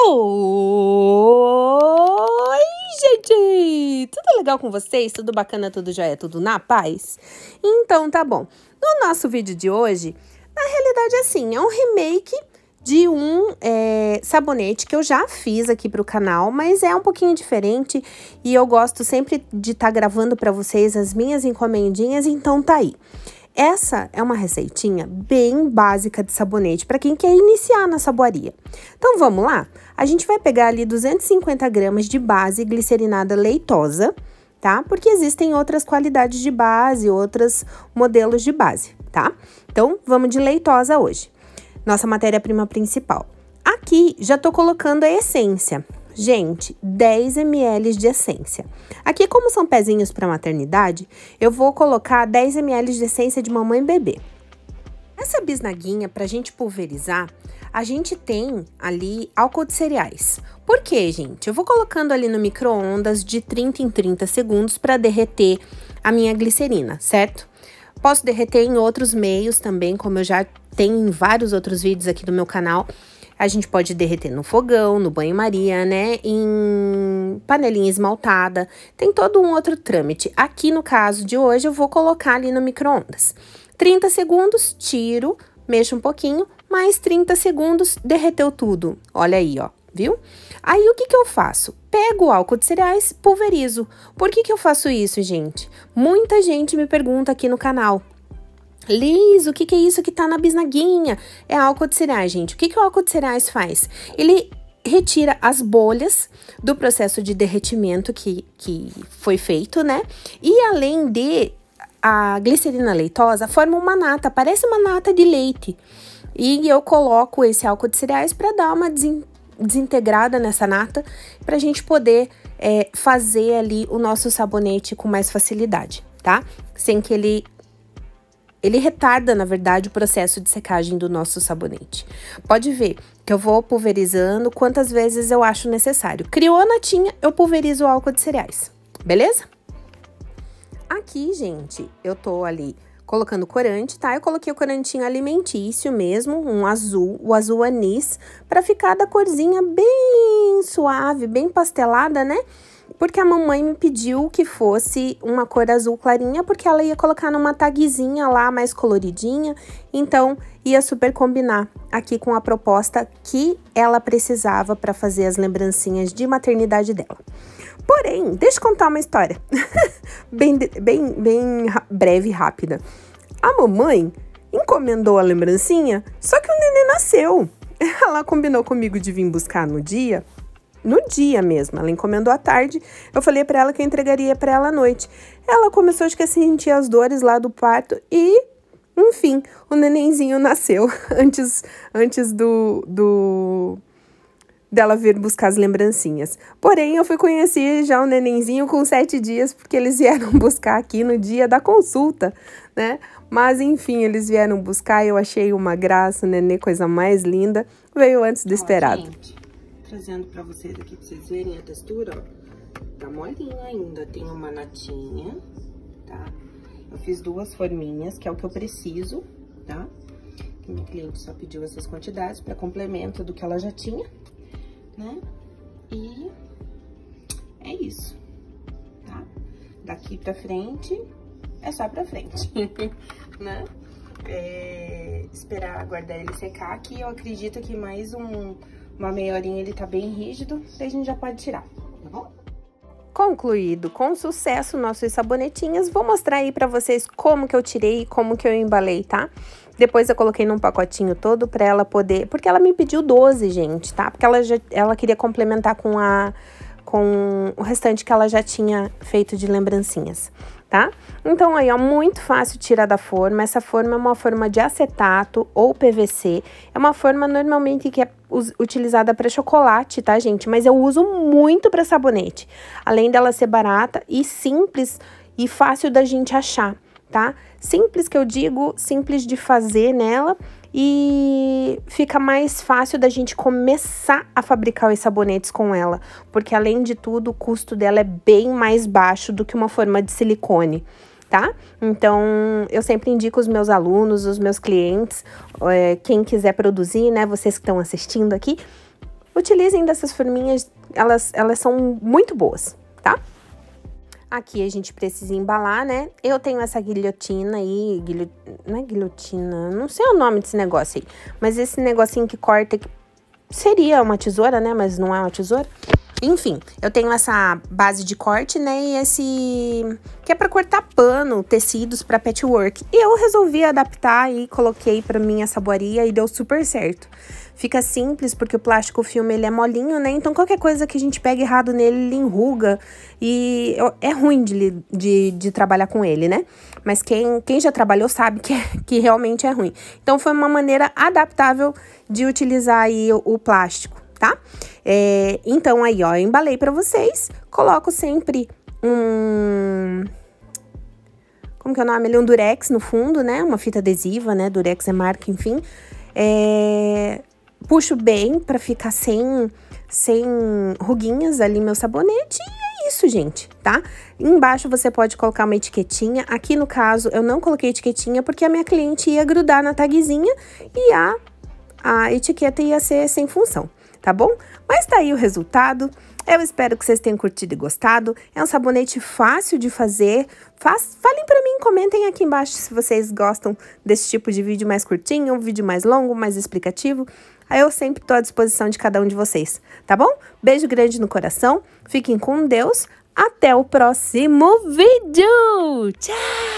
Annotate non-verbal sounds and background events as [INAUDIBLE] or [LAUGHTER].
Oi, gente! Tudo legal com vocês? Tudo bacana, tudo jóia, tudo na paz? Então tá bom. No nosso vídeo de hoje, na realidade é assim, é um remake de um é, sabonete que eu já fiz aqui para o canal, mas é um pouquinho diferente e eu gosto sempre de estar tá gravando para vocês as minhas encomendinhas, então tá aí. Essa é uma receitinha bem básica de sabonete para quem quer iniciar na saboaria. Então vamos lá? A gente vai pegar ali 250 gramas de base glicerinada leitosa, tá? Porque existem outras qualidades de base, outros modelos de base, tá? Então vamos de leitosa hoje, nossa matéria-prima principal. Aqui já tô colocando a essência gente, 10 ml de essência. Aqui, como são pezinhos para maternidade, eu vou colocar 10 ml de essência de mamãe e bebê. Essa bisnaguinha, para a gente pulverizar, a gente tem ali álcool de cereais. Por quê, gente? Eu vou colocando ali no micro-ondas de 30 em 30 segundos para derreter a minha glicerina, certo? Posso derreter em outros meios também, como eu já tenho em vários outros vídeos aqui do meu canal. A gente pode derreter no fogão, no banho-maria, né? Em panelinha esmaltada. Tem todo um outro trâmite. Aqui no caso de hoje, eu vou colocar ali no micro-ondas. 30 segundos, tiro, mexo um pouquinho, mais 30 segundos, derreteu tudo. Olha aí, ó, viu? Aí o que, que eu faço? Pego o álcool de cereais, pulverizo. Por que, que eu faço isso, gente? Muita gente me pergunta aqui no canal. Liz, o que, que é isso que tá na bisnaguinha? É álcool de cereais, gente. O que, que o álcool de cereais faz? Ele retira as bolhas do processo de derretimento que, que foi feito, né? E além de a glicerina leitosa, forma uma nata, parece uma nata de leite. E eu coloco esse álcool de cereais para dar uma desintegrada nessa nata, para a gente poder é, fazer ali o nosso sabonete com mais facilidade, tá? Sem que ele ele retarda, na verdade, o processo de secagem do nosso sabonete. Pode ver que eu vou pulverizando quantas vezes eu acho necessário. Criou a natinha, eu pulverizo o álcool de cereais, beleza? Aqui, gente, eu tô ali colocando corante, tá? Eu coloquei o corantinho alimentício mesmo, um azul, o azul anis, para ficar da corzinha bem suave, bem pastelada, né? porque a mamãe me pediu que fosse uma cor azul clarinha, porque ela ia colocar numa tagzinha lá mais coloridinha, então ia super combinar aqui com a proposta que ela precisava para fazer as lembrancinhas de maternidade dela. Porém, deixa eu contar uma história [LAUGHS] bem, bem, bem breve e rápida. A mamãe encomendou a lembrancinha, só que o neném nasceu. [LAUGHS] Ela combinou comigo de vir buscar no dia no dia mesmo. Ela encomendou à tarde, eu falei para ela que eu entregaria para ela à noite. Ela começou a sentir as dores lá do parto e, enfim, o nenenzinho nasceu [LAUGHS] antes, antes do, do dela vir buscar as lembrancinhas. Porém, eu fui conhecer já o nenenzinho com sete dias, porque eles vieram [LAUGHS] buscar aqui no dia da consulta, né? Mas enfim, eles vieram buscar, eu achei uma graça, o nenê, coisa mais linda. Veio antes do esperado. Oh, trazendo pra vocês aqui, pra vocês verem a textura, ó. Tá molinho ainda, tem uma natinha, tá? Eu fiz duas forminhas, que é o que eu preciso, tá? Que minha cliente só pediu essas quantidades pra complemento do que ela já tinha, né? E é isso, tá? Daqui pra frente, é só pra frente, [LAUGHS] né? É, esperar aguardar ele secar, aqui eu acredito que mais um uma meia horinha ele tá bem rígido, daí a gente já pode tirar, tá bom? Concluído com sucesso nossos sabonetinhos, vou mostrar aí pra vocês como que eu tirei e como que eu embalei, tá? Depois eu coloquei num pacotinho todo pra ela poder... Porque ela me pediu 12, gente, tá? Porque ela, já, ela queria complementar com a com o restante que ela já tinha feito de lembrancinhas tá? Então aí, é muito fácil tirar da forma. Essa forma é uma forma de acetato ou PVC. É uma forma normalmente que é utilizada para chocolate, tá, gente? Mas eu uso muito para sabonete. Além dela ser barata e simples e fácil da gente achar, tá? Simples que eu digo, simples de fazer nela e fica mais fácil da gente começar a fabricar os sabonetes com ela, porque além de tudo, o custo dela é bem mais baixo do que uma forma de silicone. Tá? Então, eu sempre indico os meus alunos, os meus clientes, é, quem quiser produzir, né? Vocês que estão assistindo aqui, utilizem dessas forminhas, elas, elas são muito boas, tá? Aqui a gente precisa embalar, né? Eu tenho essa guilhotina aí, guilho... não é guilhotina, não sei o nome desse negócio aí. Mas esse negocinho que corta, que seria uma tesoura, né? Mas não é uma tesoura. Enfim, eu tenho essa base de corte, né? E esse que é para cortar pano, tecidos para patchwork. E eu resolvi adaptar e coloquei para minha saboaria e deu super certo. Fica simples porque o plástico filme ele é molinho, né? Então qualquer coisa que a gente pega errado nele, ele enruga e é ruim de, de, de trabalhar com ele, né? Mas quem, quem já trabalhou sabe que, é, que realmente é ruim. Então foi uma maneira adaptável de utilizar aí o, o plástico tá? É, então, aí, ó, eu embalei para vocês. Coloco sempre um... Como que é o nome? Ele é um durex no fundo, né? Uma fita adesiva, né? Durex é marca, enfim. É, puxo bem para ficar sem, sem ruguinhas ali meu sabonete e é isso, gente, tá? Embaixo você pode colocar uma etiquetinha. Aqui, no caso, eu não coloquei etiquetinha porque a minha cliente ia grudar na tagzinha e a, a etiqueta ia ser sem função tá bom? Mas tá aí o resultado. Eu espero que vocês tenham curtido e gostado. É um sabonete fácil de fazer. Faz, falem para mim, comentem aqui embaixo se vocês gostam desse tipo de vídeo mais curtinho, um vídeo mais longo, mais explicativo. Aí eu sempre estou à disposição de cada um de vocês, tá bom? Beijo grande no coração. Fiquem com Deus. Até o próximo vídeo. Tchau!